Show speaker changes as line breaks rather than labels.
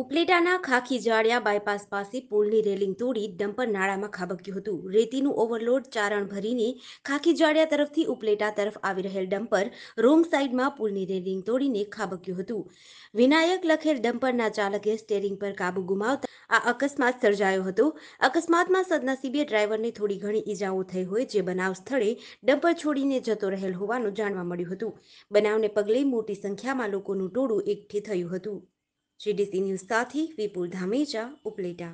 ઉપલેટાના ખાખી જાડિયા bypass પાસે પુલની railing તોડી dumper નાળામાં ખાબક્યું હતું રેતીનું ઓવરલોડ ચારણ ભરીને ખાખી જાડિયા તરફથી ઉપલેટા તરફ આવી રહેલ ડમ્પર રોંગ સાઈડમાં પુલની રેલિંગ તોડીને ખાબક્યું હતું વિનાયક લખેલ ડમ્પરના ચાલકે સ્ટેરિંગ પર કાબુ ગુમાવતા આ અકસ્માત સર્જાયો હતો અકસ્માતમાં સદનસીબે ડ્રાઈવરને થોડી ઘણી ઈજાઓ થઈ હોય જે બનાવ સ્થળે ડમ્પર છોડીને જતો રહેલ હોવાનું જાણવા મળ્યું હતું બનાવને પગલે મોટી સંખ્યામાં લોકોનું ટોળું એકઠી થયું હતું જીડીસી ન્યૂઝ સાથે વિપુલ ધામેજા ઉપલેટા